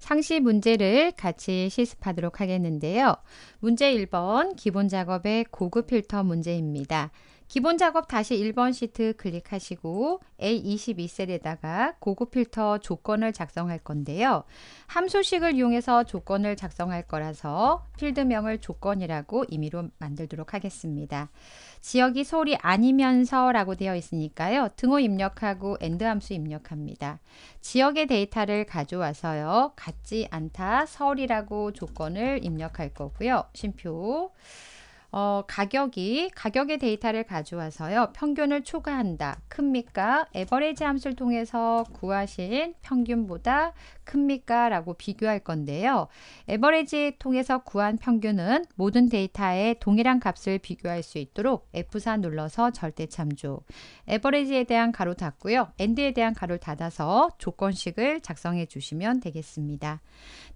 상시 문제를 같이 실습하도록 하겠는데요. 문제 1번 기본 작업의 고급 필터 문제입니다. 기본 작업 다시 1번 시트 클릭하시고 A22셀에다가 고급 필터 조건을 작성할 건데요. 함수식을 이용해서 조건을 작성할 거라서 필드명을 조건이라고 임의로 만들도록 하겠습니다. 지역이 서울이 아니면서 라고 되어 있으니까요. 등호 입력하고 엔드 함수 입력합니다. 지역의 데이터를 가져와서요. 같지 않다 서울이라고 조건을 입력할 거고요. 심표 어, 가격이 가격의 데이터를 가져와서요. 평균을 초과한다. 큽니까? 에버레지 함수를 통해서 구하신 평균보다 큽니까? 라고 비교할 건데요. 에버레지 통해서 구한 평균은 모든 데이터의 동일한 값을 비교할 수 있도록 F4 눌러서 절대 참조. 에버레지에 대한 가로 닫고요. 엔드에 대한 가로를 닫아서 조건식을 작성해 주시면 되겠습니다.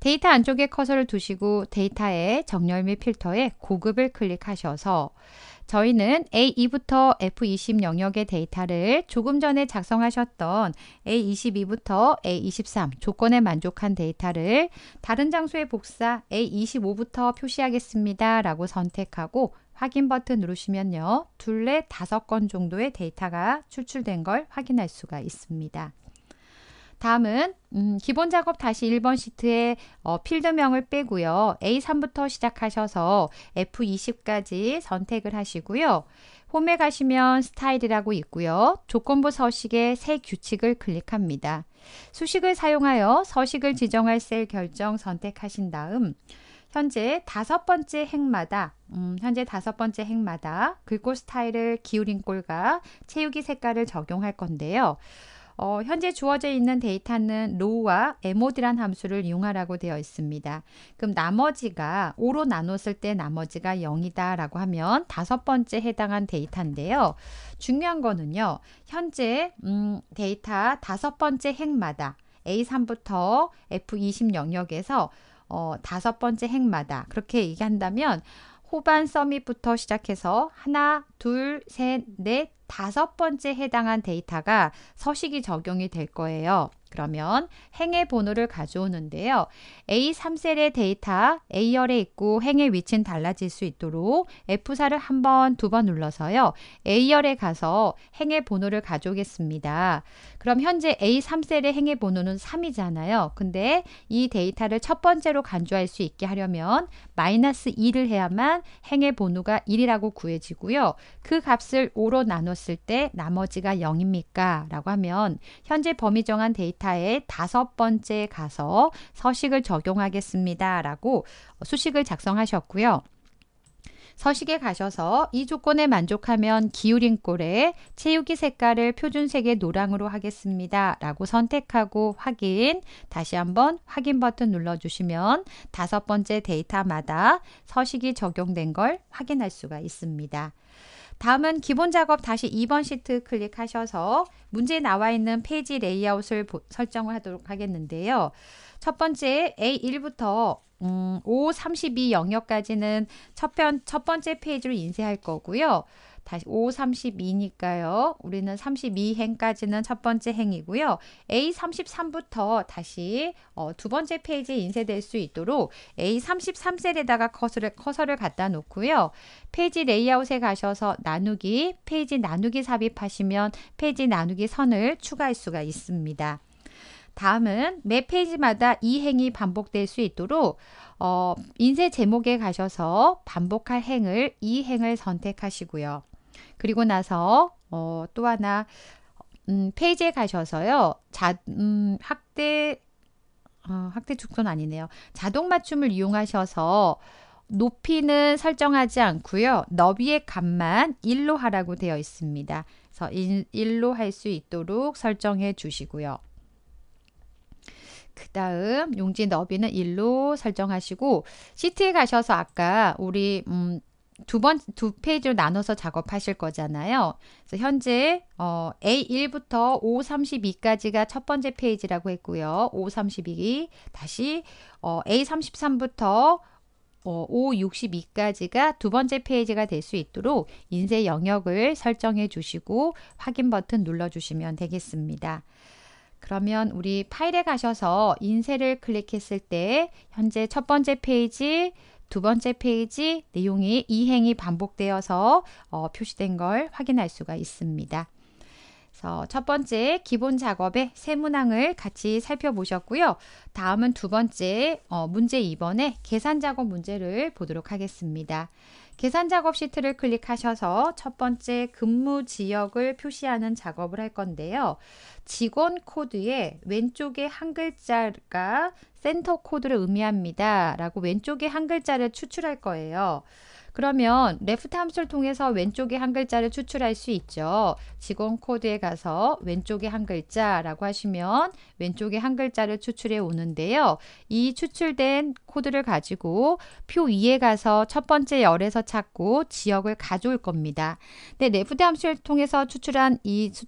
데이터 안쪽에 커서를 두시고 데이터의 정렬 및 필터에 고급을 클릭 선택하셔서 저희는 A2부터 F20 영역의 데이터를 조금 전에 작성하셨던 A22부터 A23 조건에 만족한 데이터를 다른 장소의 복사 A25부터 표시하겠습니다. 라고 선택하고 확인 버튼 누르시면요. 둘레 다섯 건 정도의 데이터가 추출된 걸 확인할 수가 있습니다. 다음은 음, 기본 작업 다시 1번 시트에 어, 필드명을 빼고요. A3부터 시작하셔서 F20까지 선택을 하시고요. 홈에 가시면 스타일이라고 있고요. 조건부 서식에새 규칙을 클릭합니다. 수식을 사용하여 서식을 지정할 셀 결정 선택하신 다음 현재 다섯 번째 행마다 음, 현재 다섯 번째 행마다 글꼴 스타일을 기울인 꼴과 채우기 색깔을 적용할 건데요. 어, 현재 주어져 있는 데이터는 row와 mod란 함수를 이용하라고 되어 있습니다. 그럼 나머지가 5로 나눴을 때 나머지가 0이다 라고 하면 다섯 번째 해당한 데이터인데요. 중요한 거는요. 현재 음, 데이터 다섯 번째 행마다 A3부터 F20 영역에서 어, 다섯 번째 행마다 그렇게 얘기한다면 호반 서밋부터 시작해서 하나, 둘, 셋, 넷, 다섯 번째 해당한 데이터가 서식이 적용이 될 거예요. 그러면 행의 번호를 가져오는데요. A3셀의 데이터 A열에 있고 행의 위치는 달라질 수 있도록 F4를 한 번, 두 번 눌러서요. A열에 가서 행의 번호를 가져오겠습니다. 그럼 현재 A3셀의 행의 번호는 3이잖아요. 근데 이 데이터를 첫 번째로 간주할 수 있게 하려면 마이너스 2를 해야만 행의 번호가 1이라고 구해지고요. 그 값을 5로 나눴을 때 나머지가 0입니까? 라고 하면 현재 범위 정한 데이터 기타의 다섯 번째 가서 서식을 적용하겠습니다. 라고 수식을 작성하셨고요. 서식에 가셔서 이 조건에 만족하면 기울임꼴에 채우기 색깔을 표준색의 노랑으로 하겠습니다. 라고 선택하고 확인, 다시 한번 확인 버튼 눌러주시면 다섯 번째 데이터마다 서식이 적용된 걸 확인할 수가 있습니다. 다음은 기본 작업 다시 2번 시트 클릭하셔서 문제에 나와 있는 페이지 레이아웃을 보, 설정을 하도록 하겠는데요. 첫 번째 A1부터 음, 5, 32 영역까지는 첫, 편, 첫 번째 페이지로 인쇄할 거고요. 다시 5, 32니까요. 우리는 32행까지는 첫 번째 행이고요. A33부터 다시 어, 두 번째 페이지에 인쇄될 수 있도록 A33셀에다가 커서를, 커서를 갖다 놓고요. 페이지 레이아웃에 가셔서 나누기, 페이지 나누기 삽입하시면 페이지 나누기 선을 추가할 수가 있습니다. 다음은 매 페이지마다 이 행이 반복될 수 있도록 어, 인쇄 제목에 가셔서 반복할 행을 이 행을 선택하시고요. 그리고 나서 어, 또 하나 음, 페이지에 가셔서요. 자, 음, 학대 어, 학대 축소는 아니네요. 자동 맞춤을 이용하셔서 높이는 설정하지 않고요. 너비의 값만 1로 하라고 되어 있습니다. 그래서 1로 할 수 있도록 설정해 주시고요. 그 다음 용지 너비는 1로 설정하시고 시트에 가셔서 아까 우리 음, 두 번, 두 페이지로 나눠서 작업하실 거잖아요. 그래서 현재 어, A1부터 532까지가 첫 번째 페이지라고 했고요. 532 다시 어, A33부터 어, 562까지가 두 번째 페이지가 될 수 있도록 인쇄 영역을 설정해 주시고 확인 버튼 눌러 주시면 되겠습니다. 그러면 우리 파일에 가셔서 인쇄를 클릭했을 때 현재 첫 번째 페이지 두 번째 페이지 내용이 이행이 반복되어서 어, 표시된 걸 확인할 수가 있습니다. 그래서 첫 번째 기본 작업의 세 문항을 같이 살펴보셨고요. 다음은 두 번째 어, 문제 2번의 계산 작업 문제를 보도록 하겠습니다. 계산 작업 시트를 클릭하셔서 첫 번째 근무 지역을 표시하는 작업을 할 건데요. 직원 코드에 왼쪽에 한 글자가 센터 코드를 의미합니다. 라고 왼쪽에 한 글자를 추출할 거예요. 그러면 레프트 함수를 통해서 왼쪽에한 글자를 추출할 수 있죠. 직원 코드에 가서 왼쪽의 한 글자라고 하시면 왼쪽의 한 글자를 추출해 오는데요. 이 추출된 코드를 가지고 표 위에 가서 첫 번째 열에서 찾고 지역을 가져올 겁니다. 네, 레프트 함수를 통해서 추출한 이 수,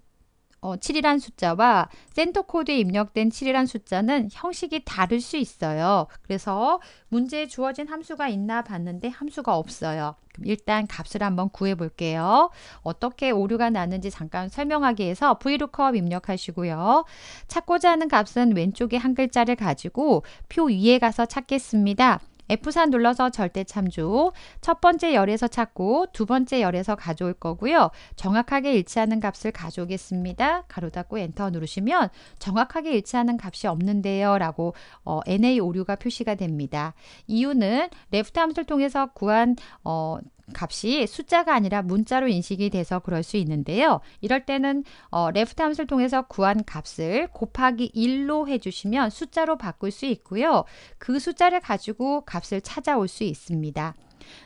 어, 7이란 숫자와 센터 코드에 입력된 7이란 숫자는 형식이 다를 수 있어요. 그래서 문제에 주어진 함수가 있나 봤는데 함수가 없어요. 그럼 일단 값을 한번 구해 볼게요. 어떻게 오류가 나는지 잠깐 설명하기 위해서 vlookup 입력하시고요. 찾고자 하는 값은 왼쪽에 한 글자를 가지고 표 위에 가서 찾겠습니다. f 3 눌러서 절대 참조. 첫 번째 열에서 찾고 두 번째 열에서 가져올 거고요. 정확하게 일치하는 값을 가져오겠습니다. 가로 닫고 엔터 누르시면 정확하게 일치하는 값이 없는데요. 라고 어, NA 오류가 표시가 됩니다. 이유는 레프트 함수를 통해서 구한 어, 값이 숫자가 아니라 문자로 인식이 돼서 그럴 수 있는데요. 이럴 때는 어, left 함수를 통해서 구한 값을 곱하기 1로 해주시면 숫자로 바꿀 수 있고요. 그 숫자를 가지고 값을 찾아올 수 있습니다.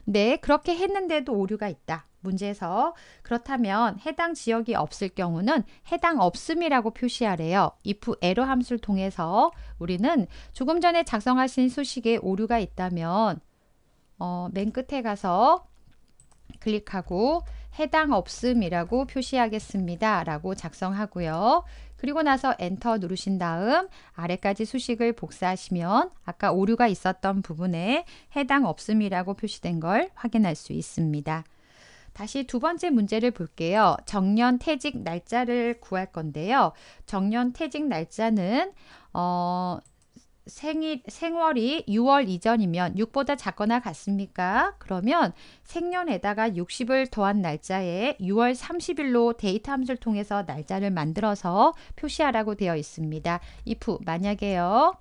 네, 그렇게 했는데도 오류가 있다. 문제에서 그렇다면 해당 지역이 없을 경우는 해당 없음이라고 표시하래요. if error 함수를 통해서 우리는 조금 전에 작성하신 수식에 오류가 있다면 어, 맨 끝에 가서 클릭하고 해당 없음이라고 표시하겠습니다. 라고 작성하고요. 그리고 나서 엔터 누르신 다음 아래까지 수식을 복사하시면 아까 오류가 있었던 부분에 해당 없음이라고 표시된 걸 확인할 수 있습니다. 다시 두 번째 문제를 볼게요. 정년 퇴직 날짜를 구할 건데요. 정년 퇴직 날짜는 어, 생일 생월이 6월 이전이면 6보다 작거나 같습니까? 그러면 생년에다가 60을 더한 날짜에 6월 30일로 데이터 함수를 통해서 날짜를 만들어서 표시하라고 되어 있습니다. if 만약에요.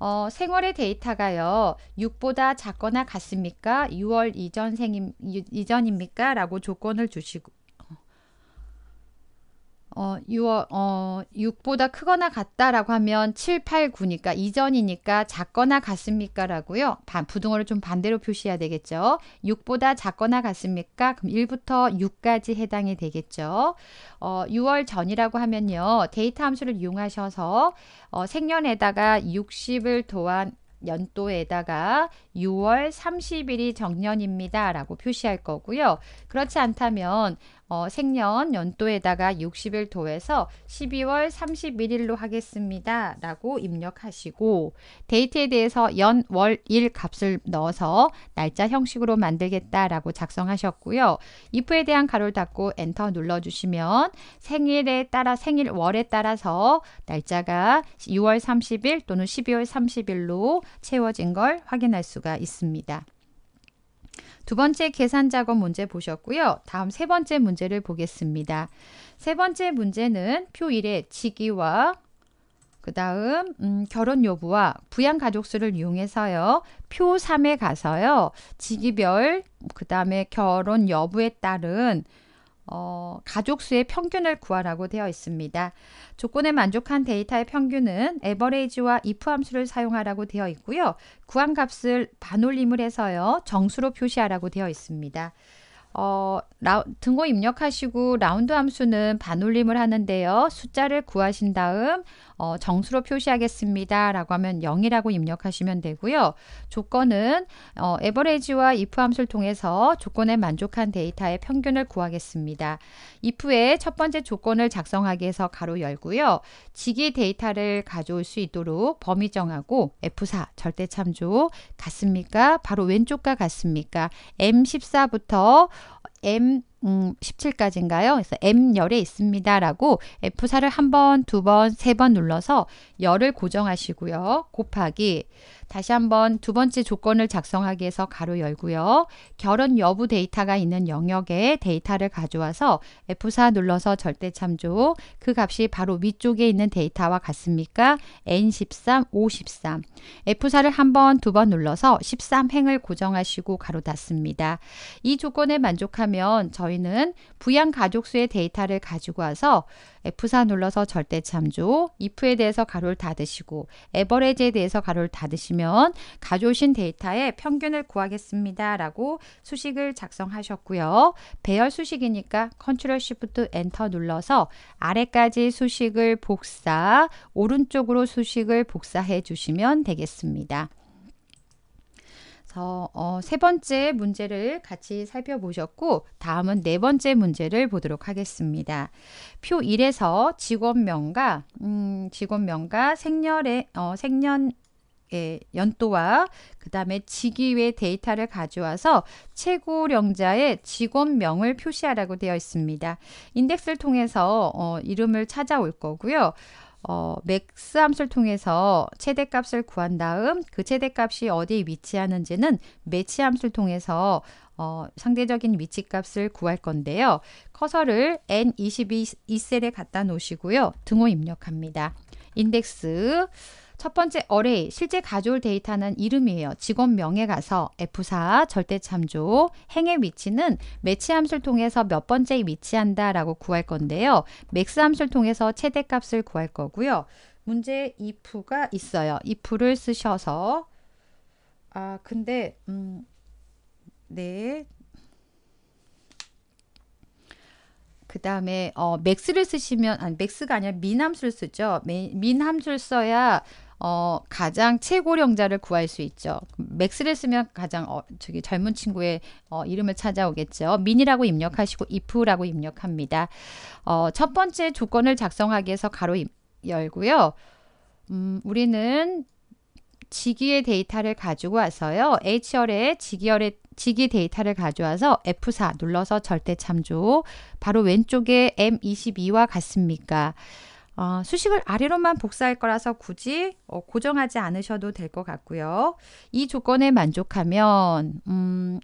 어, 생월의 데이터가요. 6보다 작거나 같습니까? 6월 이전 생 이전입니까? 라고 조건을 주시고 어, 6월, 어, 6보다 크거나 같다라고 하면 7, 8, 9니까 이전이니까 작거나 같습니까? 라고요. 반, 부등호를 좀 반대로 표시해야 되겠죠. 6보다 작거나 같습니까? 그럼 1부터 6까지 해당이 되겠죠. 어, 6월 전이라고 하면요. 데이터 함수를 이용하셔서 어, 생년에다가 60을 도한 연도에다가 6월 30일이 정년입니다. 라고 표시할 거고요. 그렇지 않다면 어, 생년 연도에다가 60일 더해서 12월 31일로 하겠습니다. 라고 입력하시고 데이트에 대해서 연, 월, 일 값을 넣어서 날짜 형식으로 만들겠다라고 작성하셨고요. if에 대한 가로를 닫고 엔터 눌러주시면 생일에 따라 생일 월에 따라서 날짜가 6월 30일 또는 12월 30일로 채워진 걸 확인할 수가 있습니다. 두 번째 계산 작업 문제 보셨고요. 다음 세 번째 문제를 보겠습니다. 세 번째 문제는 표 1의 직위와 그 다음 음, 결혼 여부와 부양 가족 수를 이용해서요. 표 3에 가서요. 직위별 그 다음에 결혼 여부에 따른 어, 가족 수의 평균을 구하라고 되어 있습니다. 조건에 만족한 데이터의 평균은 에버레이지와 if 함수를 사용하라고 되어 있고요. 구한 값을 반올림을 해서요. 정수로 표시하라고 되어 있습니다. 어, 라, 등호 입력하시고 라운드 함수는 반올림을 하는데요. 숫자를 구하신 다음 어, 정수로 표시하겠습니다. 라고 하면 0이라고 입력하시면 되고요. 조건은 어, 에버레지와 이 if 함수를 통해서 조건에 만족한 데이터의 평균을 구하겠습니다. if의 첫 번째 조건을 작성하기 해서 가로 열고요. 지기 데이터를 가져올 수 있도록 범위 정하고 F4 절대 참조 같습니까? 바로 왼쪽과 같습니까? M14부터 M 17까지인가요? 음, 그래서 M열에 있습니다. 라고 F4를 한 번, 두 번, 세번 눌러서 열을 고정하시고요. 곱하기 다시 한번 두 번째 조건을 작성하기 위해서 가로 열고요. 결혼 여부 데이터가 있는 영역에 데이터를 가져와서 F4 눌러서 절대 참조. 그 값이 바로 위쪽에 있는 데이터와 같습니까? N13, 513. F4를 한 번, 두 번 눌러서 13행을 고정하시고 가로 닫습니다. 이 조건에 만족하면 저희는 부양 가족수의 데이터를 가지고 와서 F4 눌러서 절대 참조, if에 대해서 가로를 닫으시고 a v e r a g e 에 대해서 가로를 닫으시면 가져오신 데이터의 평균을 구하겠습니다. 라고 수식을 작성하셨고요. 배열 수식이니까 Ctrl Shift Enter 눌러서 아래까지 수식을 복사, 오른쪽으로 수식을 복사해 주시면 되겠습니다. 그래서 어, 세 번째 문제를 같이 살펴보셨고 다음은 네 번째 문제를 보도록 하겠습니다. 표 1에서 직원명과 음, 직원명과 생년의 어, 생년 예, 연도와 그 다음에 직위의 데이터를 가져와서 최고령자의 직원명을 표시하라고 되어 있습니다. 인덱스를 통해서 어, 이름을 찾아올 거고요. 어, 맥스함수를 통해서 최대값을 구한 다음 그 최대값이 어디에 위치하는지는 매치함수를 통해서 어, 상대적인 위치값을 구할 건데요. 커서를 N22 셀에 갖다 놓으시고요. 등호 입력합니다. 인덱스 첫 번째 어레이 실제 가져올 데이터는 이름이에요. 직원 명에 가서 F4 절대 참조 행의 위치는 매치 함수를 통해서 몇 번째에 위치한다라고 구할 건데요. 맥스 함수를 통해서 최대값을 구할 거고요. 문제 if가 있어요. if를 쓰셔서 아 근데 음 네. 그 다음에 어, 맥스를 쓰시면 아니 맥스가 아니라 민함수를 쓰죠. 민함수를 써야 어, 가장 최고령자를 구할 수 있죠. 맥스를 쓰면 가장 어, 저기 젊은 친구의 어, 이름을 찾아오겠죠. 민이라고 입력하시고 if라고 입력합니다. 어, 첫 번째 조건을 작성하기 위해서 가로 열고요. 음, 우리는 직위의 데이터를 가지고 와서요. h r 의 직위열의 직위 데이터를 가져와서 F4 눌러서 절대 참조. 바로 왼쪽에 M22와 같습니까? 어, 수식을 아래로만 복사할 거라서 굳이 어, 고정하지 않으셔도 될 것 같고요. 이 조건에 만족하면 음,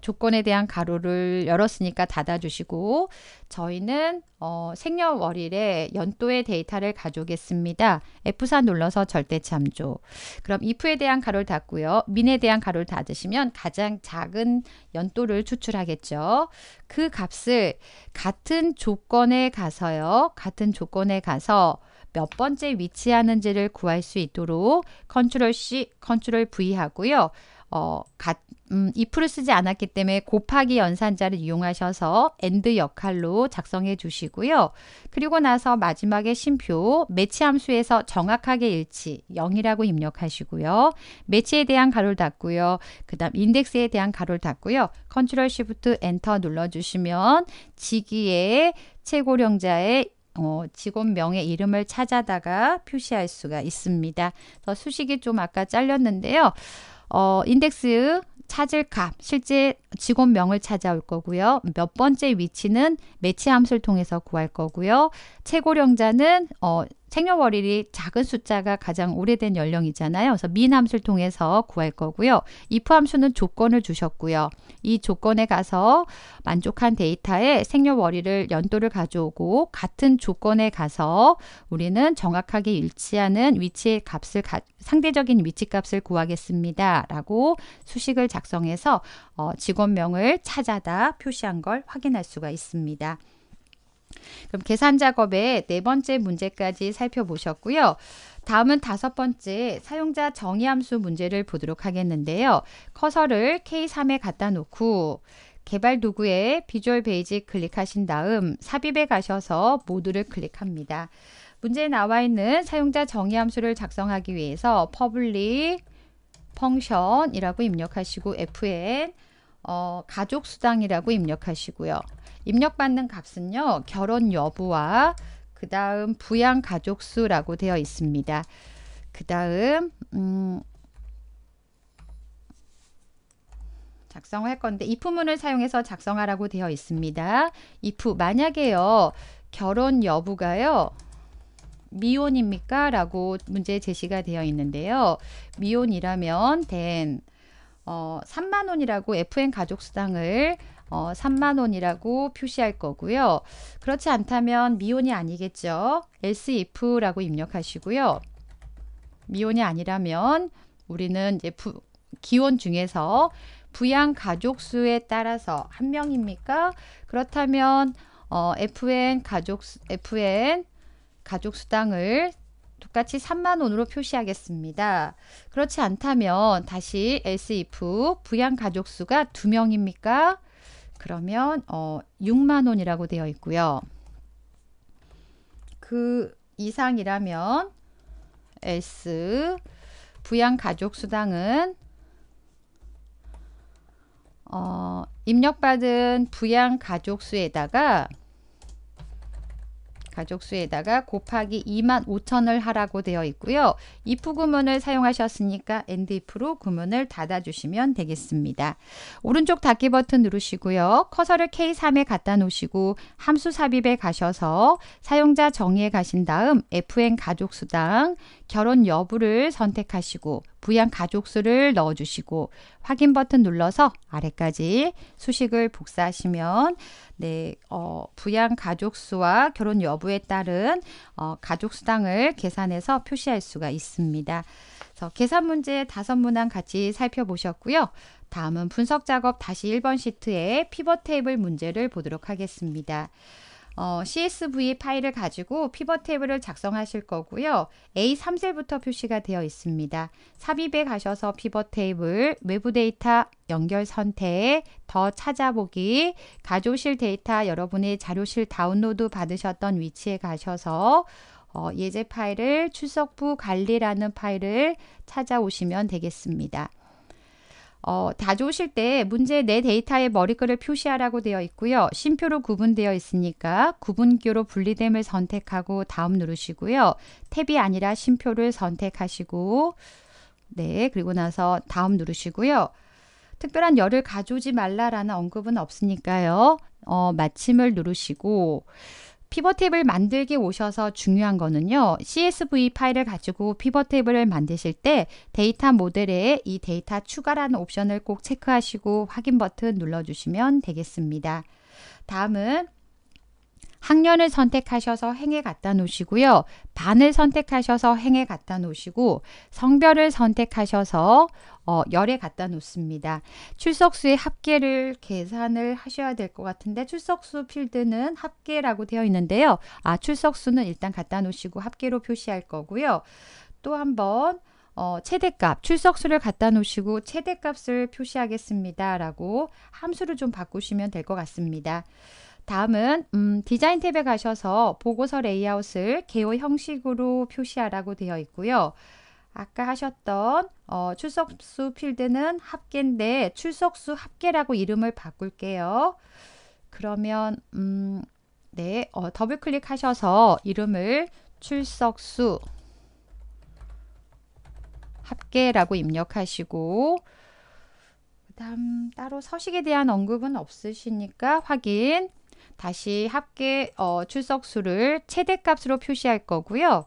조건에 대한 가로를 열었으니까 닫아주시고 저희는 어, 생년월일에 연도의 데이터를 가져오겠습니다. F4 눌러서 절대 참조. 그럼 if에 대한 가로를 닫고요. 민에 대한 가로를 닫으시면 가장 작은 연도를 추출하겠죠. 그 값을 같은 조건에 가서요. 같은 조건에 가서 몇 번째 위치하는지를 구할 수 있도록 컨트롤 C, 컨트롤 V 하고요. 어, 가, 음, if를 쓰지 않았기 때문에 곱하기 연산자를 이용하셔서 and 역할로 작성해 주시고요. 그리고 나서 마지막에 심표, 매치 함수에서 정확하게 일치 0이라고 입력하시고요. 매치에 대한 가로를 닫고요. 그 다음 인덱스에 대한 가로를 닫고요. 컨트롤 시프트 엔터 눌러주시면 직위의 최고령자의 어, 직원명의 이름을 찾아다가 표시할 수가 있습니다. 수식이 좀 아까 잘렸는데요. 어, 인덱스 찾을 값, 실제 직원명을 찾아올 거고요. 몇 번째 위치는 매치 함수를 통해서 구할 거고요. 최고령자는 어, 생년월일이 작은 숫자가 가장 오래된 연령이잖아요. 그래서 미남수를 통해서 구할 거고요. 이 f 함수는 조건을 주셨고요. 이 조건에 가서 만족한 데이터에 생년월일을 연도를 가져오고 같은 조건에 가서 우리는 정확하게 일치하는 위치의 값을 가, 상대적인 위치값을 구하겠습니다. 라고 수식을 작성해서 어, 직원명을 찾아다 표시한 걸 확인할 수가 있습니다. 그럼 계산 작업의 네 번째 문제까지 살펴보셨고요. 다음은 다섯 번째 사용자 정의 함수 문제를 보도록 하겠는데요. 커서를 K3에 갖다 놓고 개발 도구에 비주얼 베이직 클릭하신 다음 삽입에 가셔서 모두를 클릭합니다. 문제에 나와 있는 사용자 정의 함수를 작성하기 위해서 public function이라고 입력하시고 fn 어, 가족 수당이라고 입력하시고요. 입력받는 값은요. 결혼 여부와 그 다음 부양 가족 수라고 되어 있습니다. 그 다음 음, 작성을 할 건데 if문을 사용해서 작성하라고 되어 있습니다. if 만약에요. 결혼 여부가요. 미혼입니까? 라고 문제 제시가 되어 있는데요. 미혼이라면 된 어, 3만원이라고 FN 가족수당을 어, 3만 원이라고 표시할 거고요. 그렇지 않다면 미혼이 아니겠죠. else if라고 입력하시고요. 미혼이 아니라면 우리는 이제 부, 기혼 중에서 부양 가족 수에 따라서 한 명입니까? 그렇다면 어, FN 가족 수, FN 가족 수당을 똑같이 3만 원으로 표시하겠습니다. 그렇지 않다면 다시 else if 부양 가족 수가 두 명입니까? 그러면 어, 6만 원이라고 되어 있고요. 그 이상이라면 S 부양 가족 수당은 어, 입력받은 부양 가족 수에다가 가족 수에다가 곱하기 2 5 0 0 0을 하라고 되어 있고요. if 구문을 사용하셨으니까 and if로 구문을 닫아주시면 되겠습니다. 오른쪽 닫기 버튼 누르시고요. 커서를 K3에 갖다 놓으시고 함수 삽입에 가셔서 사용자 정의에 가신 다음 fn 가족 수당 결혼 여부를 선택하시고 부양 가족수를 넣어주시고 확인 버튼 눌러서 아래까지 수식을 복사하시면 네, 어, 부양 가족수와 결혼 여부에 따른 어, 가족수당을 계산해서 표시할 수가 있습니다. 그래서 계산 문제 다섯 문항 같이 살펴보셨고요. 다음은 분석 작업 다시 1번 시트의 피벗 테이블 문제를 보도록 하겠습니다. 어, CSV 파일을 가지고 피벗 테이블을 작성하실 거고요. A3셀부터 표시가 되어 있습니다. 삽입에 가셔서 피벗 테이블, 외부 데이터 연결 선택, 더 찾아보기, 가져오실 데이터 여러분의 자료실 다운로드 받으셨던 위치에 가셔서 어, 예제 파일을 출석부 관리라는 파일을 찾아오시면 되겠습니다. 어, 다져오실 때 문제 내 데이터의 머리글을 표시하라고 되어 있고요. 심표로 구분되어 있으니까 구분교로 분리됨을 선택하고 다음 누르시고요. 탭이 아니라 심표를 선택하시고 네 그리고 나서 다음 누르시고요. 특별한 열을 가져오지 말라라는 언급은 없으니까요. 어, 마침을 누르시고 피벗 테이블 만들기 오셔서 중요한 거는요. CSV 파일을 가지고 피벗 테이블을 만드실 때 데이터 모델에 이 데이터 추가라는 옵션을 꼭 체크하시고 확인 버튼 눌러주시면 되겠습니다. 다음은 학년을 선택하셔서 행에 갖다 놓으시고요. 반을 선택하셔서 행에 갖다 놓으시고 성별을 선택하셔서 어, 열에 갖다 놓습니다. 출석수의 합계를 계산을 하셔야 될 것 같은데 출석수 필드는 합계라고 되어 있는데요. 아 출석수는 일단 갖다 놓으시고 합계로 표시할 거고요. 또 한번 어, 최대값, 출석수를 갖다 놓으시고 최대값을 표시하겠습니다. 라고 함수를 좀 바꾸시면 될 것 같습니다. 다음은 음, 디자인 탭에 가셔서 보고서 레이아웃을 개요 형식으로 표시하라고 되어 있고요. 아까 하셨던 어, 출석수 필드는 합계인데 출석수 합계라고 이름을 바꿀게요. 그러면 음, 네, 어, 더블 클릭하셔서 이름을 출석수 합계라고 입력하시고 그다음 따로 서식에 대한 언급은 없으시니까 확인 다시 합계 어, 출석수를 최대값으로 표시할 거고요.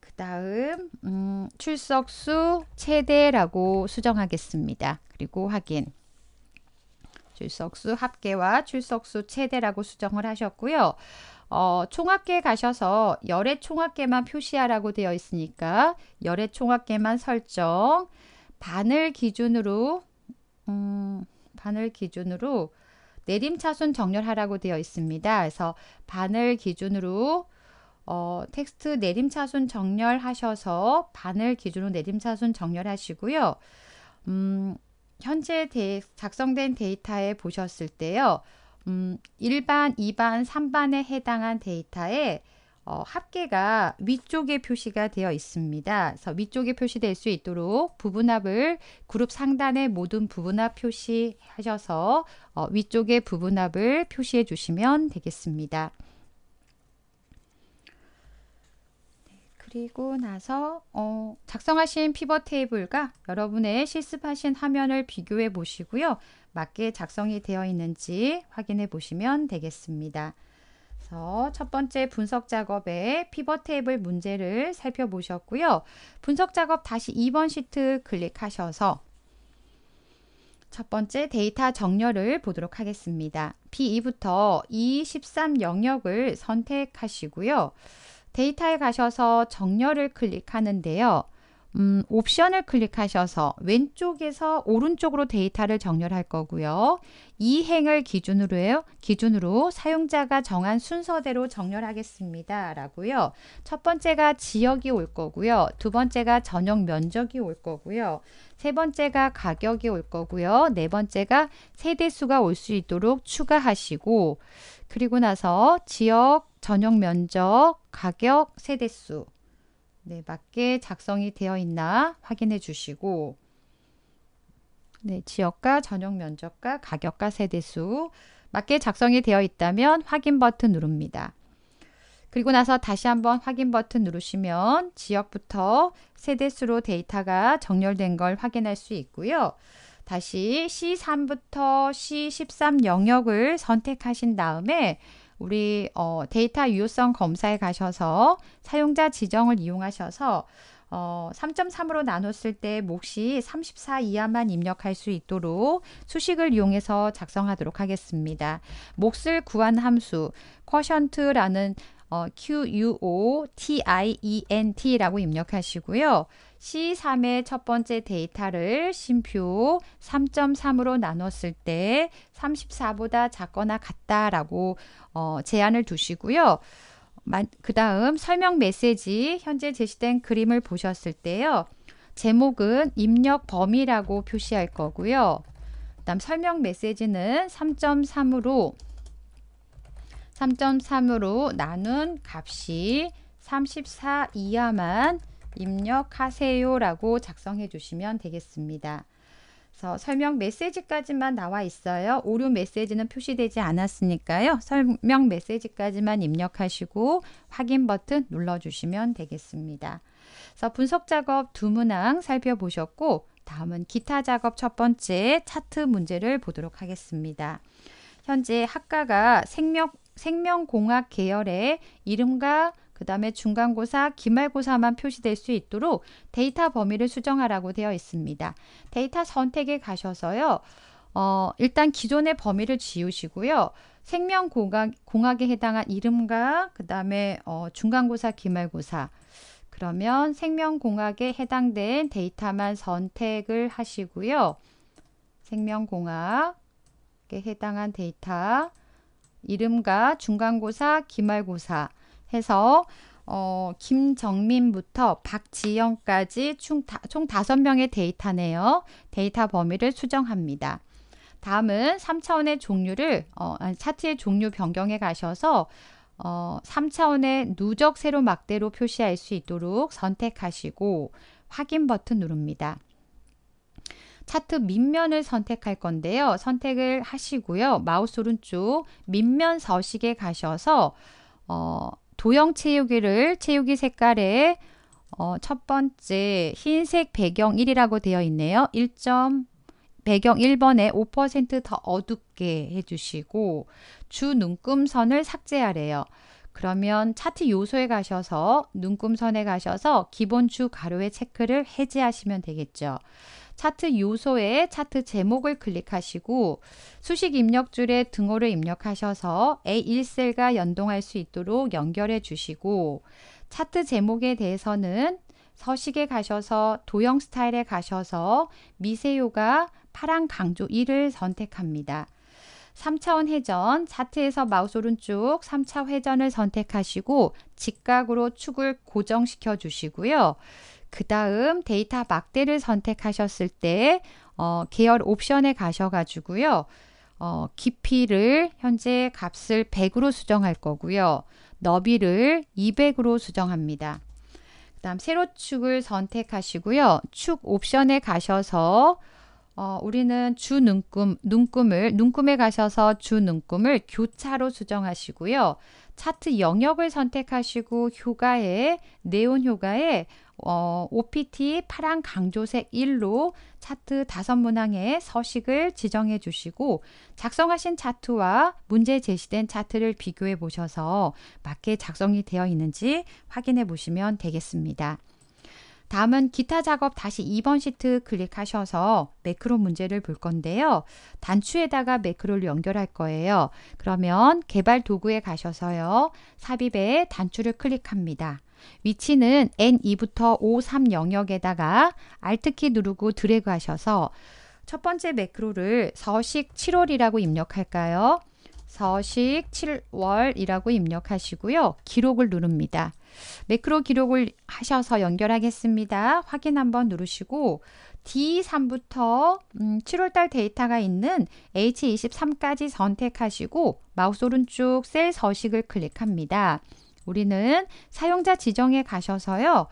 그 다음 음, 출석수 최대라고 수정하겠습니다. 그리고 확인. 출석수 합계와 출석수 최대라고 수정을 하셨고요. 어, 총합계 가셔서 열의 총합계만 표시하라고 되어 있으니까 열의 총합계만 설정, 반을 기준으로 음, 반을 기준으로 내림차순 정렬하라고 되어 있습니다. 그래서 반을 기준으로 어, 텍스트 내림차순 정렬하셔서 반을 기준으로 내림차순 정렬하시고요. 음, 현재 데, 작성된 데이터에 보셨을 때요. 음, 1반, 2반, 3반에 해당한 데이터에 어, 합계가 위쪽에 표시가 되어 있습니다. 그래서 위쪽에 표시될 수 있도록 부분합을 그룹 상단의 모든 부분합 표시하셔서 어, 위쪽에 부분합을 표시해 주시면 되겠습니다. 네, 그리고 나서 어, 작성하신 피벗 테이블과 여러분의 실습하신 화면을 비교해 보시고요. 맞게 작성이 되어 있는지 확인해 보시면 되겠습니다. 그래서 첫 번째 분석 작업의 피벗 테이블 문제를 살펴보셨고요. 분석 작업 다시 2번 시트 클릭하셔서 첫 번째 데이터 정렬을 보도록 하겠습니다. B2부터 E13 영역을 선택하시고요. 데이터에 가셔서 정렬을 클릭하는데요. 음, 옵션을 클릭하셔서 왼쪽에서 오른쪽으로 데이터를 정렬할 거고요. 이 행을 기준으로 기준으로 사용자가 정한 순서대로 정렬하겠습니다. 라고요. 첫 번째가 지역이 올 거고요. 두 번째가 전용 면적이 올 거고요. 세 번째가 가격이 올 거고요. 네 번째가 세대수가 올 수 있도록 추가하시고 그리고 나서 지역, 전용 면적, 가격, 세대수 네, 맞게 작성이 되어 있나 확인해 주시고 네, 지역과 전용 면적과 가격과 세대수 맞게 작성이 되어 있다면 확인 버튼 누릅니다. 그리고 나서 다시 한번 확인 버튼 누르시면 지역부터 세대수로 데이터가 정렬된 걸 확인할 수 있고요. 다시 C3부터 C13 영역을 선택하신 다음에 우리 어, 데이터 유효성 검사에 가셔서 사용자 지정을 이용하셔서 어, 3.3으로 나눴을 때 몫이 34 이하만 입력할 수 있도록 수식을 이용해서 작성하도록 하겠습니다. 몫을 구한 함수 쿼션트라는 어, QUOTIENT라고 입력하시고요. C3의 첫 번째 데이터를 심표 3.3으로 나눴을 때 34보다 작거나 같다라고 어, 제안을 두시고요. 그 다음 설명 메시지 현재 제시된 그림을 보셨을 때요. 제목은 입력 범위라고 표시할 거고요. 그 다음 설명 메시지는 3.3으로 3.3으로 나눈 값이 34 이하만 입력하세요 라고 작성해 주시면 되겠습니다. 그래서 설명 메시지까지만 나와 있어요. 오류 메시지는 표시되지 않았으니까요. 설명 메시지까지만 입력하시고 확인 버튼 눌러주시면 되겠습니다. 그래서 분석 작업 두 문항 살펴보셨고 다음은 기타 작업 첫 번째 차트 문제를 보도록 하겠습니다. 현재 학과가 생명, 생명공학 계열의 이름과 그 다음에 중간고사, 기말고사만 표시될 수 있도록 데이터 범위를 수정하라고 되어 있습니다. 데이터 선택에 가셔서요. 어, 일단 기존의 범위를 지우시고요. 생명공학에 해당한 이름과 그 다음에 어, 중간고사, 기말고사 그러면 생명공학에 해당된 데이터만 선택을 하시고요. 생명공학에 해당한 데이터 이름과 중간고사, 기말고사 해서 어, 김정민부터 박지영까지 총, 다, 섯명의 데이터네요. 데이터 범위를 수정합니다. 다음은 3차원의 종류를 어, 차트의 종류 변경에 가셔서 어, 3차원의 누적 세로 막대로 표시할 수 있도록 선택하시고 확인 버튼 누릅니다. 차트 밑면을 선택할 건데요. 선택을 하시고요. 마우스 오른쪽 밑면 서식에 가셔서 어, 도형 채우기를 채우기 색깔의 어, 첫 번째 흰색 배경 1이라고 되어 있네요. 1점 배경 1번에 5%더 어둡게 해주시고 주 눈금선을 삭제하래요. 그러면 차트 요소에 가셔서 눈금선에 가셔서 기본 주 가로의 체크를 해제하시면 되겠죠. 차트 요소에 차트 제목을 클릭하시고 수식 입력줄에 등호를 입력하셔서 A1셀과 연동할 수 있도록 연결해 주시고 차트 제목에 대해서는 서식에 가셔서 도형 스타일에 가셔서 미세요가 파랑 강조 1을 선택합니다. 3차원 회전, 차트에서 마우스 오른쪽 3차 회전을 선택하시고 직각으로 축을 고정시켜 주시고요. 그 다음 데이터 막대를 선택하셨을 때 어, 계열 옵션에 가셔가지고요. 어, 깊이를 현재 값을 100으로 수정할 거고요. 너비를 200으로 수정합니다. 그 다음 세로축을 선택하시고요. 축 옵션에 가셔서 어, 우리는 주 눈금, 눈금을, 눈금에 가셔서 주 눈금을 교차로 수정하시고요. 차트 영역을 선택하시고 효과에, 네온 효과에 어, OPT 파란 강조색 1로 차트 다섯 문항에 서식을 지정해 주시고 작성하신 차트와 문제 제시된 차트를 비교해 보셔서 맞게 작성이 되어 있는지 확인해 보시면 되겠습니다. 다음은 기타 작업 다시 2번 시트 클릭하셔서 매크로 문제를 볼 건데요. 단추에다가 매크로를 연결할 거예요. 그러면 개발 도구에 가셔서요. 삽입에 단추를 클릭합니다. 위치는 N2부터 O3 영역에다가 Alt키 누르고 드래그 하셔서 첫 번째 매크로를 서식 7월이라고 입력할까요? 서식 7월이라고 입력하시고요. 기록을 누릅니다. 매크로 기록을 하셔서 연결하겠습니다. 확인 한번 누르시고 D3부터 음, 7월달 데이터가 있는 H23까지 선택하시고 마우스 오른쪽 셀 서식을 클릭합니다. 우리는 사용자 지정에 가셔서요.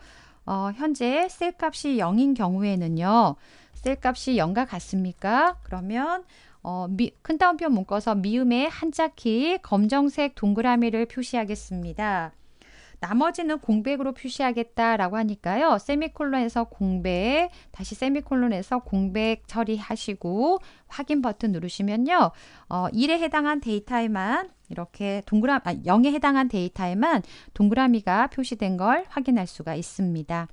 어, 현재 셀 값이 0인 경우에는요. 셀 값이 0과 같습니까? 그러면 어, 미, 큰 따옴표 묶어서 미음의 한자 키 검정색 동그라미를 표시하겠습니다. 나머지는 공백으로 표시하겠다라고 하니까요. 세미콜론에서 공백, 다시 세미콜론에서 공백 처리하시고 확인 버튼 누르시면요. 어, 1에 해당한 데이터에만 이렇게 동그라미, 아, 0에 해당한 데이터에만 동그라미가 표시된 걸 확인할 수가 있습니다.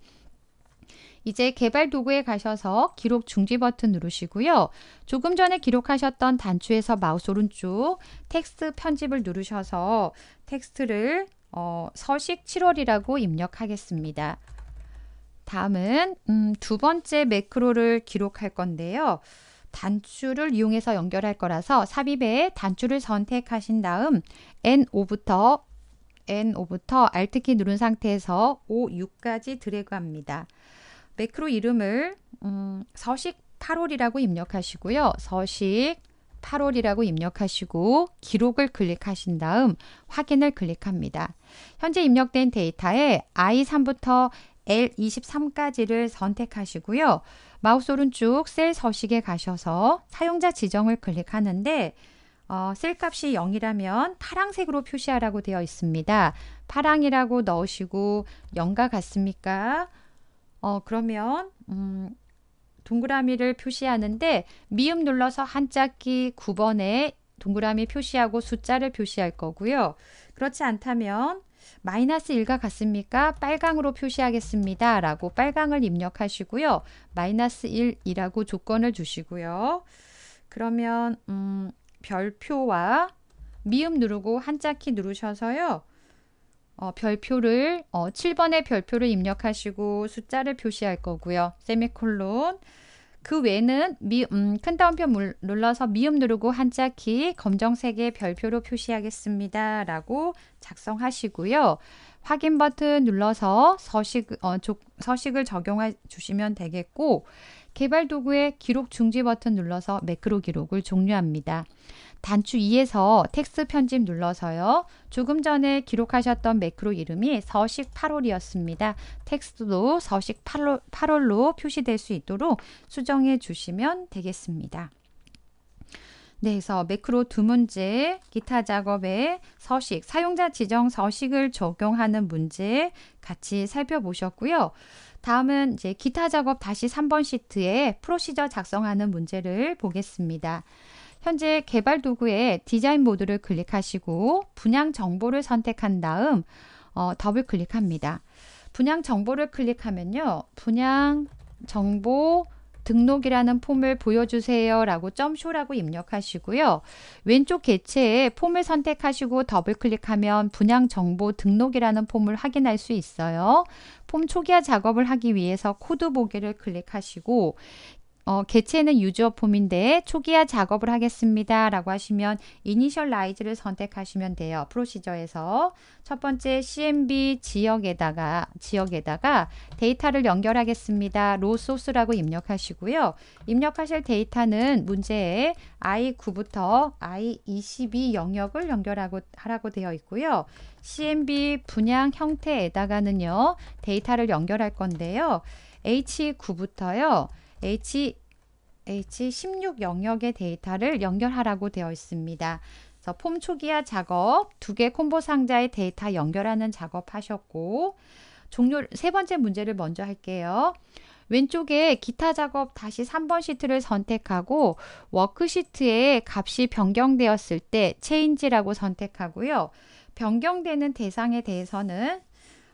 이제 개발 도구에 가셔서 기록 중지 버튼 누르시고요. 조금 전에 기록하셨던 단추에서 마우스 오른쪽 텍스트 편집을 누르셔서 텍스트를 어, 서식 7월이라고 입력하겠습니다. 다음은 음, 두 번째 매크로를 기록할 건데요. 단추를 이용해서 연결할 거라서 삽입에 단추를 선택하신 다음 N5부터 N5부터 Alt키 누른 상태에서 5, 6까지 드래그합니다. 매크로 이름을 음, 서식 8월이라고 입력하시고요. 서식 8월이라고 입력하시고 기록을 클릭하신 다음 확인을 클릭합니다. 현재 입력된 데이터에 I3부터 L23까지를 선택하시고요. 마우스 오른쪽 셀 서식에 가셔서 사용자 지정을 클릭하는데 어, 셀 값이 0이라면 파랑색으로 표시하라고 되어 있습니다. 파랑이라고 넣으시고 0과 같습니까? 어, 그러면 음, 동그라미를 표시하는데 미음 눌러서 한자키 9번에 동그라미 표시하고 숫자를 표시할 거고요. 그렇지 않다면 마이너스 1과 같습니까? 빨강으로 표시하겠습니다. 라고 빨강을 입력하시고요. 마이너스 1이라고 조건을 주시고요. 그러면 음, 별표와 미음 누르고 한자키 누르셔서요. 어, 별표를 어, 7번의 별표를 입력하시고 숫자를 표시할 거고요. 세미콜론 그 외에는 미, 음, 큰 따옴표 물, 눌러서 미음 누르고 한자키 검정색의 별표로 표시하겠습니다. 라고 작성하시고요. 확인 버튼 눌러서 서식, 어, 조, 서식을 적용해 주시면 되겠고 개발 도구의 기록 중지 버튼 눌러서 매크로 기록을 종료합니다. 단추 2에서 텍스 편집 눌러서요. 조금 전에 기록하셨던 매크로 이름이 서식 8월이었습니다. 텍스트도 서식 8월, 8월로 표시될 수 있도록 수정해 주시면 되겠습니다. 네, 그래서 매크로 두 문제, 기타 작업에 서식, 사용자 지정 서식을 적용하는 문제 같이 살펴보셨고요. 다음은 이제 기타 작업 다시 3번 시트에 프로시저 작성하는 문제를 보겠습니다. 현재 개발 도구의 디자인 모드를 클릭하시고 분양 정보를 선택한 다음 어, 더블 클릭합니다. 분양 정보를 클릭하면요. 분양 정보 등록이라는 폼을 보여주세요 라고 점쇼라고 입력하시고요. 왼쪽 개체에 폼을 선택하시고 더블 클릭하면 분양 정보 등록이라는 폼을 확인할 수 있어요. 폼 초기화 작업을 하기 위해서 코드 보기를 클릭하시고 어, 개체는 유저 폼인데 초기화 작업을 하겠습니다. 라고 하시면 이니셜라이즈를 선택하시면 돼요. 프로시저에서 첫 번째 CMB 지역에다가 지역에다가 데이터를 연결하겠습니다. 로 소스라고 입력하시고요. 입력하실 데이터는 문제에 I9부터 I22 영역을 연결하고 하라고 되어 있고요. CMB 분양 형태에다가는요. 데이터를 연결할 건데요. H9부터요. H H16 영역의 데이터를 연결하라고 되어 있습니다. 그래서 폼 초기화 작업, 두 개 콤보 상자의 데이터 연결하는 작업 하셨고 종료 세 번째 문제를 먼저 할게요. 왼쪽에 기타 작업 다시 3번 시트를 선택하고 워크시트에 값이 변경되었을 때 체인지라고 선택하고요. 변경되는 대상에 대해서는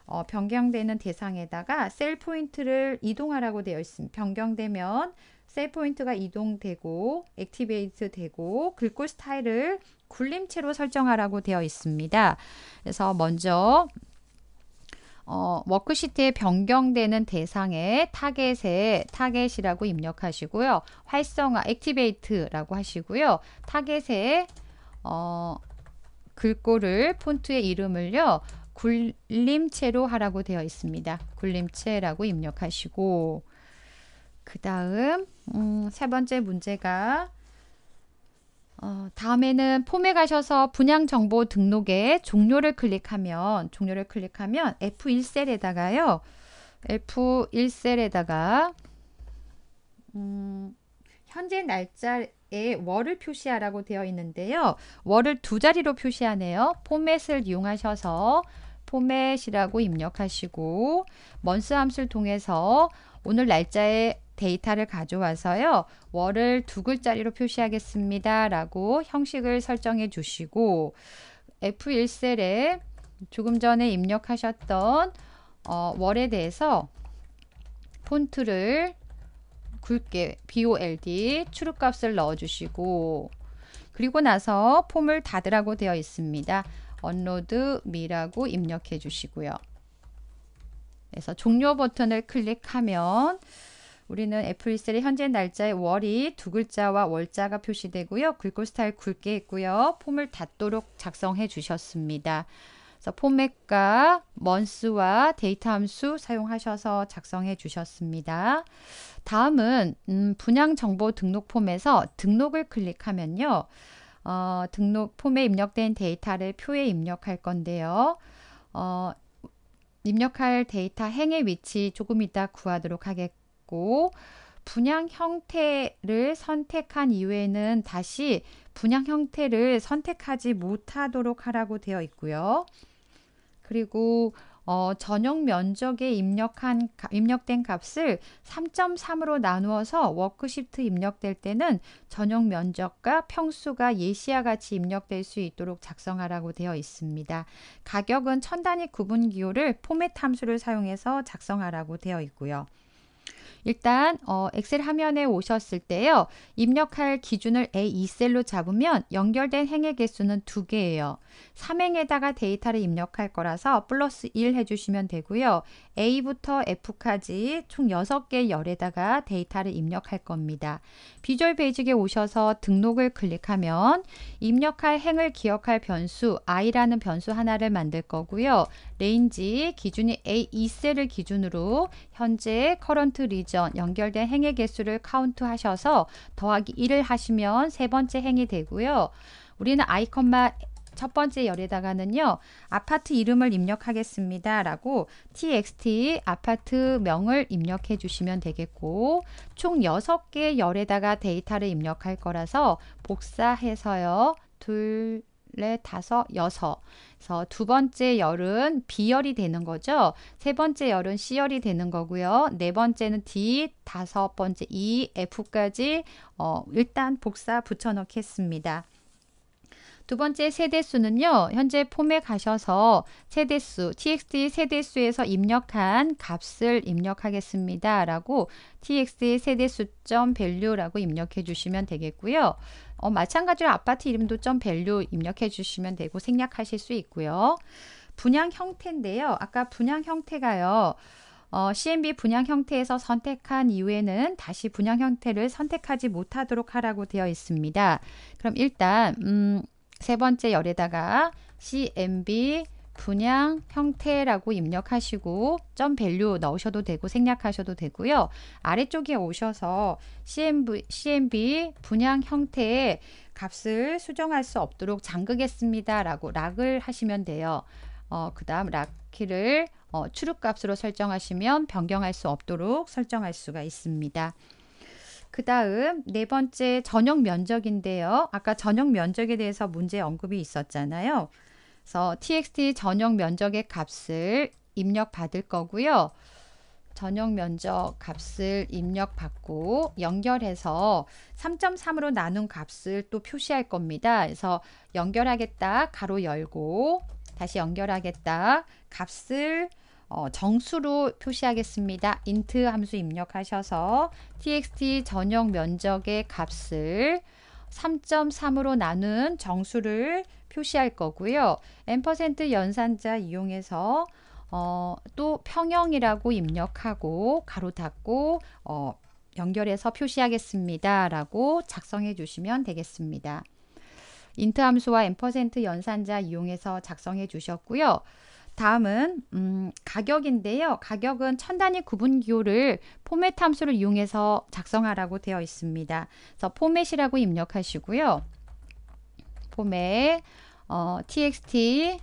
어, 변경되는 대상에다가 셀 포인트를 이동하라고 되어 있습니다. 변경되면 셀 포인트가 이동되고 액티베이트 되고 글꼴 스타일을 굴림체로 설정하라고 되어 있습니다. 그래서 먼저 어, 워크시트에 변경되는 대상의 타겟에 타겟이라고 입력하시고요. 활성화 액티베이트라고 하시고요. 타겟에 어, 글꼴을 폰트의 이름을요. 굴림체로 하라고 되어 있습니다. 굴림체라고 입력하시고 그 다음 음, 세 번째 문제가 어, 다음에는 폼에 가셔서 분양 정보 등록에 종료를 클릭하면 종료를 클릭하면 F1셀에다가요. F1셀에다가 음, 현재 날짜에 월을 표시하라고 되어 있는데요. 월을 두 자리로 표시하네요. 포맷을 이용하셔서 포맷이라고 입력하시고 먼스 함수를 통해서 오늘 날짜에 데이터를 가져와서요. 월을 두 글자리로 표시하겠습니다. 라고 형식을 설정해 주시고 F1셀에 조금 전에 입력하셨던 어, 월에 대해서 폰트를 굵게 BOLD 추룩값을 넣어주시고 그리고 나서 폼을 닫으라고 되어 있습니다. 언로드 미라고 입력해 주시고요. 그래서 종료 버튼을 클릭하면 우리는 애플리셀의 현재 날짜의 월이 두 글자와 월자가 표시되고요. 글꼴 스타일 굵게 했고요. 폼을 닫도록 작성해 주셨습니다. 그래서 폼맥과 먼스와 데이터 함수 사용하셔서 작성해 주셨습니다. 다음은 음, 분양 정보 등록 폼에서 등록을 클릭하면요. 어, 등록 폼에 입력된 데이터를 표에 입력할 건데요. 어, 입력할 데이터 행의 위치 조금 이따 구하도록 하겠고 분양 형태를 선택한 이후에는 다시 분양 형태를 선택하지 못하도록 하라고 되어 있고요. 그리고 어, 전용 면적에 입력한 입력된 값을 3.3으로 나누어서 워크시트 입력될 때는 전용 면적과 평수가 예시와 같이 입력될 수 있도록 작성하라고 되어 있습니다. 가격은 천 단위 구분 기호를 포맷 함수를 사용해서 작성하라고 되어 있고요. 일단 어, 엑셀 화면에 오셨을 때요. 입력할 기준을 A2셀로 잡으면 연결된 행의 개수는 두개예요 3행에다가 데이터를 입력할 거라서 플러스 1 해주시면 되고요. A부터 F까지 총 6개 열에다가 데이터를 입력할 겁니다. 비주얼 베이직에 오셔서 등록을 클릭하면 입력할 행을 기억할 변수 i라는 변수 하나를 만들 거고요. 레인지 기준이 A2셀을 기준으로 현재 커런트 리전 연결된 행의 개수를 카운트 하셔서 더하기 1을 하시면 세 번째 행이 되고요. 우리는 아이컴마 첫 번째 열에다가는요. 아파트 이름을 입력하겠습니다. 라고 txt 아파트 명을 입력해 주시면 되겠고 총 6개 열에다가 데이터를 입력할 거라서 복사해서요. 둘, 넷, 다섯, 여섯. 그래서 두 번째 열은 B열이 되는 거죠. 세 번째 열은 C열이 되는 거고요. 네 번째는 D, 다섯 번째 E, F까지 어, 일단 복사 붙여넣겠습니다. 두 번째 세대수는요. 현재 폼에 가셔서 세대수, txt 세대수에서 입력한 값을 입력하겠습니다. 라고 txt 세대수점 value라고 입력해 주시면 되겠고요. 어, 마찬가지로 아파트 이름도 점 value 입력해 주시면 되고 생략하실 수 있고요. 분양 형태인데요. 아까 분양 형태가요. 어, CMB 분양 형태에서 선택한 이후에는 다시 분양 형태를 선택하지 못하도록 하라고 되어 있습니다. 그럼 일단 음, 세 번째 열에다가 CMB 분양 형태라고 입력하시고 점 밸류 넣으셔도 되고 생략하셔도 되고요. 아래쪽에 오셔서 CMB, CMB 분양 형태의 값을 수정할 수 없도록 잠그겠습니다. 라고 락을 하시면 돼요. 어, 그 다음 락 키를 어, 추룩 값으로 설정하시면 변경할 수 없도록 설정할 수가 있습니다. 그 다음 네 번째 전용 면적인데요. 아까 전용 면적에 대해서 문제 언급이 있었잖아요. 그래서 txt 전용 면적의 값을 입력 받을 거고요. 전용 면적 값을 입력받고 연결해서 3.3으로 나눈 값을 또 표시할 겁니다. 그래서 연결하겠다 가로 열고 다시 연결하겠다 값을 어, 정수로 표시하겠습니다. int 함수 입력하셔서 txt 전용 면적의 값을 3.3으로 나눈 정수를 표시할 거고요. 앰 연산자 이용해서 어, 또 평형이라고 입력하고 가로 닫고 어, 연결해서 표시하겠습니다. 라고 작성해 주시면 되겠습니다. 인트 함수와 앰 연산자 이용해서 작성해 주셨고요. 다음은 음, 가격인데요. 가격은 천 단위 구분기호를 포맷 함수를 이용해서 작성하라고 되어 있습니다. 그래서 포맷이라고 입력하시고요. 포맷 어, txt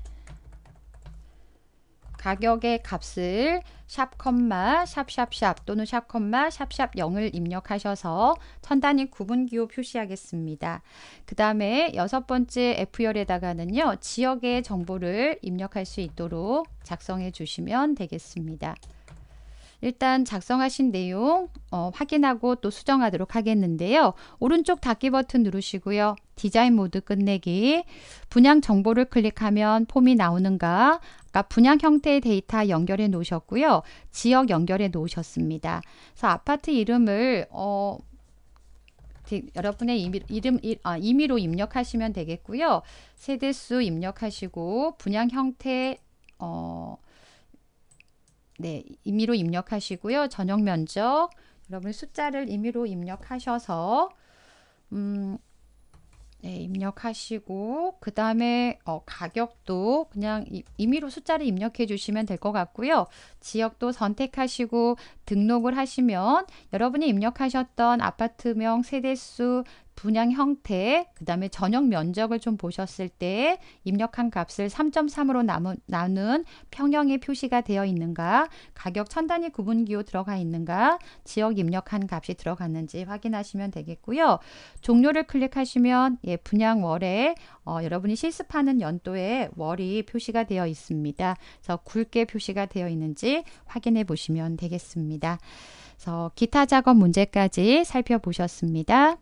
가격의 값을 샵 컴마 샵샵샵 또는 샵 컴마 샵샵 0을 입력하셔서 천 단위 구분기호 표시하겠습니다. 그 다음에 여섯 번째 F열에다가는요. 지역의 정보를 입력할 수 있도록 작성해 주시면 되겠습니다. 일단 작성하신 내용 어, 확인하고 또 수정하도록 하겠는데요. 오른쪽 닫기 버튼 누르시고요. 디자인 모드 끝내기, 분양 정보를 클릭하면 폼이 나오는가, 아까 분양 형태의 데이터 연결해 놓으셨고요. 지역 연결해 놓으셨습니다. 그래서 아파트 이름을 어, 여러분의 이미, 이름 아, 임의로 입력하시면 되겠고요. 세대수 입력하시고 분양 형태 어, 네, 임의로 입력하시고요. 전용 면적 여러분 숫자를 임의로 입력하셔서 음, 네, 입력하시고 그 다음에 어, 가격도 그냥 임의로 숫자를 입력해 주시면 될 것 같고요. 지역도 선택하시고 등록을 하시면 여러분이 입력하셨던 아파트명, 세대수, 분양 형태, 그 다음에 전용 면적을 좀 보셨을 때 입력한 값을 3.3으로 나무, 나눈 평형의 표시가 되어 있는가, 가격 천 단위 구분기호 들어가 있는가, 지역 입력한 값이 들어갔는지 확인하시면 되겠고요. 종료를 클릭하시면 예, 분양 월에 어, 여러분이 실습하는 연도에 월이 표시가 되어 있습니다. 그래서 굵게 표시가 되어 있는지 확인해 보시면 되겠습니다. 그래서 기타 작업 문제까지 살펴보셨습니다.